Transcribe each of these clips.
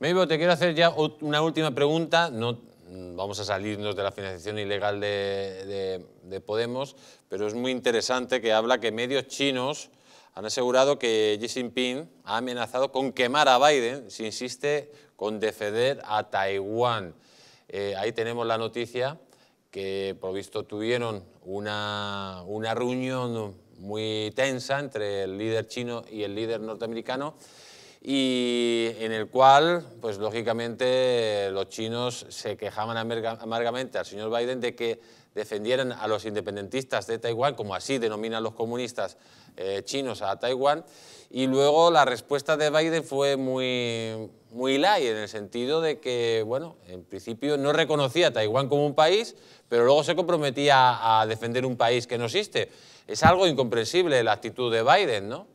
Meibo, te quiero hacer ya una última pregunta. No, mm, vamos a salirnos de la financiación ilegal de, Podemos, pero es muy interesante que habla que medios chinos han asegurado que Xi Jinping ha amenazado con quemar a Biden si insiste con defender a Taiwán. Eh, ahí tenemos la noticia que, por visto, tuvieron una, una reunión muy tensa entre el líder chino y el líder norteamericano y en el cual, pues lógicamente, los chinos se quejaban amargamente al señor Biden de que defendieran a los independentistas de Taiwán, como así denominan los comunistas eh, chinos a Taiwán, y luego la respuesta de Biden fue muy, muy en el sentido de que, bueno, en principio no reconocía a Taiwán como un país, pero luego se comprometía a defender un país que no existe. Es algo incomprensible la actitud de Biden, ¿no?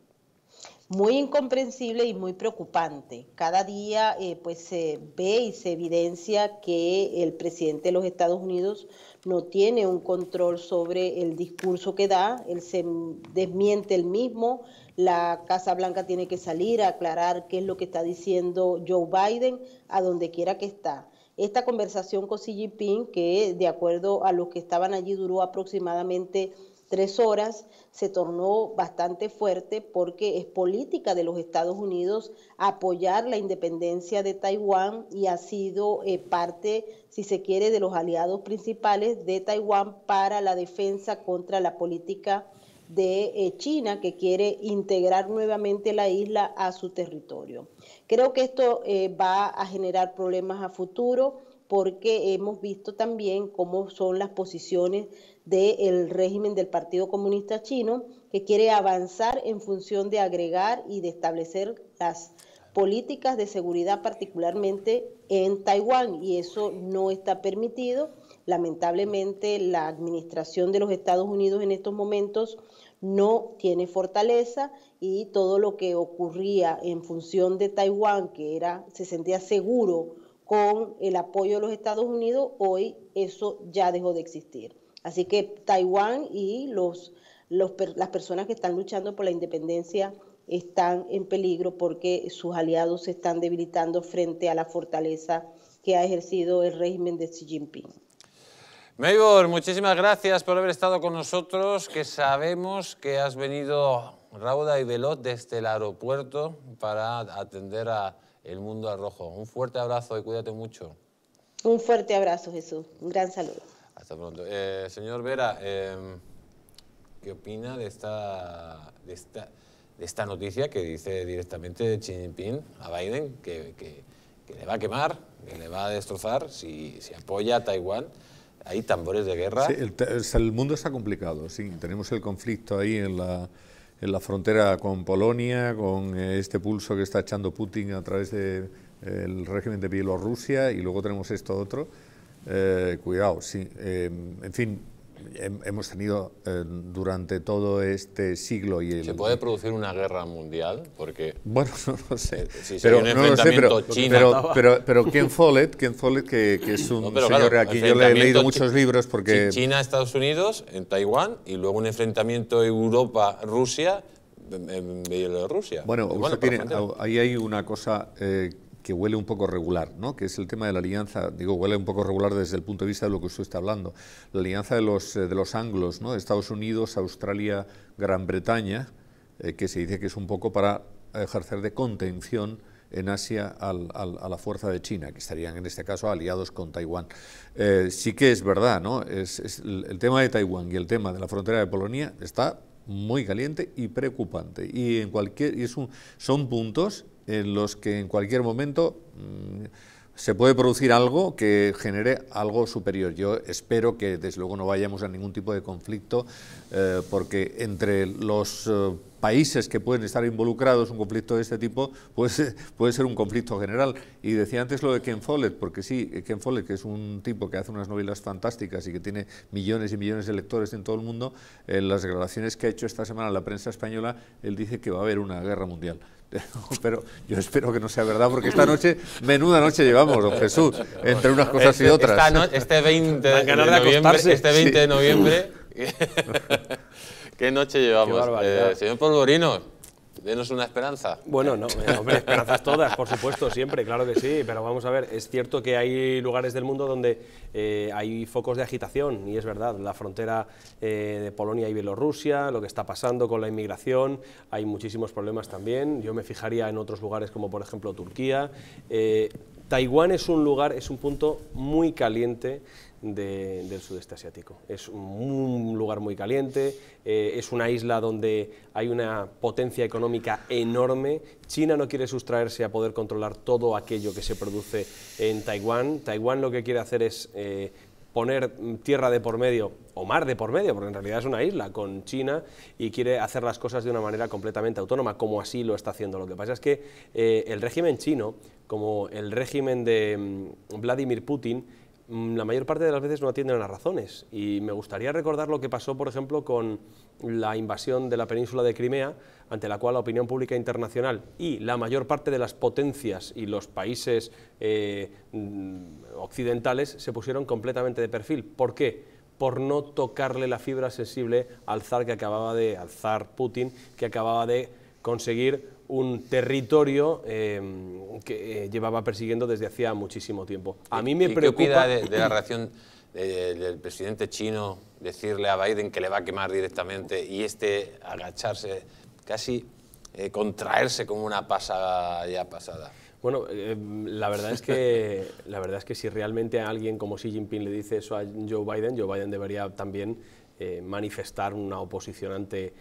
muy incomprensible y muy preocupante. Cada día eh, pues se ve y se evidencia que el presidente de los Estados Unidos no tiene un control sobre el discurso que da, él se desmiente el mismo, la Casa Blanca tiene que salir a aclarar qué es lo que está diciendo Joe Biden a donde quiera que está. Esta conversación con Xi Jinping, que de acuerdo a los que estaban allí duró aproximadamente tres horas se tornó bastante fuerte porque es política de los Estados Unidos apoyar la independencia de Taiwán y ha sido eh, parte, si se quiere, de los aliados principales de Taiwán para la defensa contra la política de eh, China que quiere integrar nuevamente la isla a su territorio. Creo que esto eh, va a generar problemas a futuro porque hemos visto también cómo son las posiciones del régimen del Partido Comunista Chino, que quiere avanzar en función de agregar y de establecer las políticas de seguridad, particularmente en Taiwán, y eso no está permitido. Lamentablemente, la administración de los Estados Unidos en estos momentos no tiene fortaleza y todo lo que ocurría en función de Taiwán, que era se sentía seguro con el apoyo de los Estados Unidos, hoy eso ya dejó de existir. Así que Taiwán y los, las personas que están luchando por la independencia están en peligro porque sus aliados se están debilitando frente a la fortaleza que ha ejercido el régimen de Xi Jinping. Maybor, muchísimas gracias por haber estado con nosotros, que sabemos que has venido rauda y veloz desde el aeropuerto para atender a El Mundo Rojo. Un fuerte abrazo y cuídate mucho. Un fuerte abrazo, Jesús. Un gran saludo. Hasta pronto. Eh, señor Vera, em, ¿qué opina de esta, de esta, de, esta, noticia que dice directamente Xi Jinping a Biden que, que, le va a quemar, que le va a destrozar si, apoya a Taiwán? Hay tambores de guerra. el, mundo está complicado, Tenemos el conflicto ahí en la, en la frontera con Polonia, con eh, este pulso que está echando Putin a través del de, eh, régimen de Bielorrusia y luego tenemos esto otro eh, cuidado, sí. Eh, en fin, hemos tenido eh, durante todo este siglo y ¿Se puede producir una guerra mundial? Porque... Bueno, no lo sé. pero, China, pero, Ken Follett, que, es un señor aquí, yo le he leído muchos libros porque... China, Estados Unidos, en Taiwán, y luego un enfrentamiento Europa-Rusia en Bielorrusia. Bueno, ahí hay una cosa que huele un poco regular, ¿no? que es el tema de la alianza, digo, huele un poco regular desde el punto de vista de lo que usted está hablando, la alianza de los, eh, de los anglos, ¿no? Estados Unidos, Australia, Gran Bretaña, eh, que se dice que es un poco para ejercer de contención en Asia a la fuerza de China, que estarían en este caso aliados con Taiwán. Eh, sí que es verdad, ¿no? Es, el, tema de Taiwán y el tema de la frontera de Polonia está muy caliente y preocupante. Y en cualquier y son puntos en los que en cualquier momento mm, se puede producir algo que genere algo superior. Yo espero que desde luego no vayamos a ningún tipo de conflicto, eh, porque entre los eh, países que pueden estar involucrados en un conflicto de este tipo, pues, eh, puede ser un conflicto general. Y decía antes lo de Ken Follett, porque sí, eh, Ken Follett, que es un tipo que hace unas novelas fantásticas y que tiene millones y millones de lectores en todo el mundo, en eh, las declaraciones que ha hecho esta semana la prensa española, él dice que va a haber una guerra mundial. Pero yo espero que no sea verdad, porque esta noche, menuda noche llevamos, don Jesús, entre unas cosas y este otras. este 20 este 20 de noviembre ¿Qué noche llevamos? Eh, señor Polvorino, denos una esperanza. Bueno, no, eh, esperanzas todas, por supuesto, siempre, claro que sí, pero vamos a ver, es cierto que hay lugares del mundo donde eh, hay focos de agitación, y es verdad, la frontera de Polonia y Bielorrusia, lo que está pasando con la inmigración, hay muchísimos problemas también, yo me fijaría en otros lugares como por ejemplo Turquía, Taiwán es un lugar, es un punto muy caliente del sudeste asiático. Es un lugar muy caliente, eh, es una isla donde hay una potencia económica enorme. China no quiere sustraerse a poder controlar todo aquello que se produce en Taiwán. Taiwán lo que quiere hacer es eh, poner tierra de por medio o mar de por medio, porque en realidad es una isla con China y quiere hacer las cosas de una manera completamente autónoma, como así lo está haciendo. Lo que pasa es que eh, el régimen chino, como el régimen de mm, Vladimir Putin, Mm, la mayor parte de las veces no atienden a las razones. Y me gustaría recordar lo que pasó, por ejemplo, con la invasión de la península de Crimea, ante la cual la opinión pública internacional y la mayor parte de las potencias y los países eh, mm, occidentales se pusieron completamente de perfil. ¿Por qué? por no tocarle la fibra sensible al zar que acababa de, al zar Putin, que acababa de conseguir un territorio em, que eh, llevaba persiguiendo desde hacía muchísimo tiempo. A mí me preocupa... ¿Qué de, la reacción del, presidente chino decirle a Biden que le va a quemar directamente y este agacharse, casi eh, contraerse como una pasada ya pasada? Bueno, em, la, verdad es que, la verdad es que si realmente a alguien como Xi Jinping le dice eso a Joe Biden, Joe Biden debería también eh, manifestar una oposición ante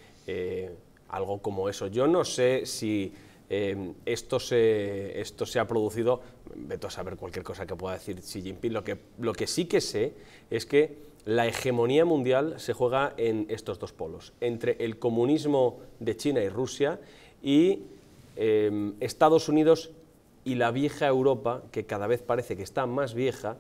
algo como eso. Yo no sé si em, esto, se, esto se ha producido, veto a saber cualquier cosa que pueda decir Xi Jinping, lo que, lo que sí que sé es que la hegemonía mundial se juega en estos dos polos, entre el comunismo de China y Rusia y em, Estados Unidos y la vieja Europa, que cada vez parece que está más vieja,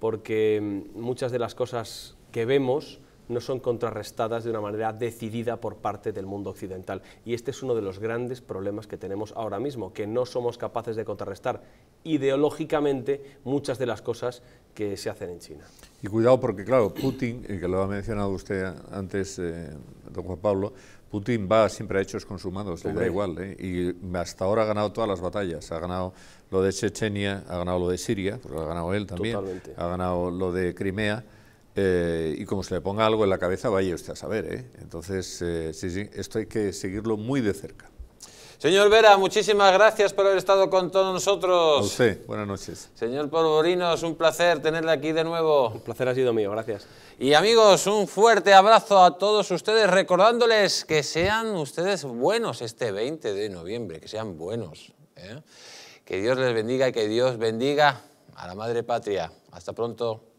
porque em, muchas de las cosas que vemos no son contrarrestadas de una manera decidida por parte del mundo occidental. Y este es uno de los grandes problemas que tenemos ahora mismo, que no somos capaces de contrarrestar ideológicamente muchas de las cosas que se hacen en China. Y cuidado porque, claro, Putin, que lo ha mencionado usted antes, eh, don Juan Pablo, Putin va siempre a hechos consumados, le da igual, ¿eh? y hasta ahora ha ganado todas las batallas, ha ganado lo de Chechenia, ha ganado lo de Siria, porque lo ha ganado él también, ha ganado lo de Crimea, eh, y como se le ponga algo en la cabeza, vaya usted a saber. ¿eh? Entonces, eh, sí, sí, esto hay que seguirlo muy de cerca. Señor Vera, muchísimas gracias por haber estado con todos nosotros. A buenas noches. Señor Polvorino, un placer tenerle aquí de nuevo. Un placer ha sido mío, gracias. Y amigos, un fuerte abrazo a todos ustedes, recordándoles que sean ustedes buenos este 20 de noviembre, que sean buenos. Que Dios les bendiga y que Dios bendiga a la Madre Patria. Hasta pronto.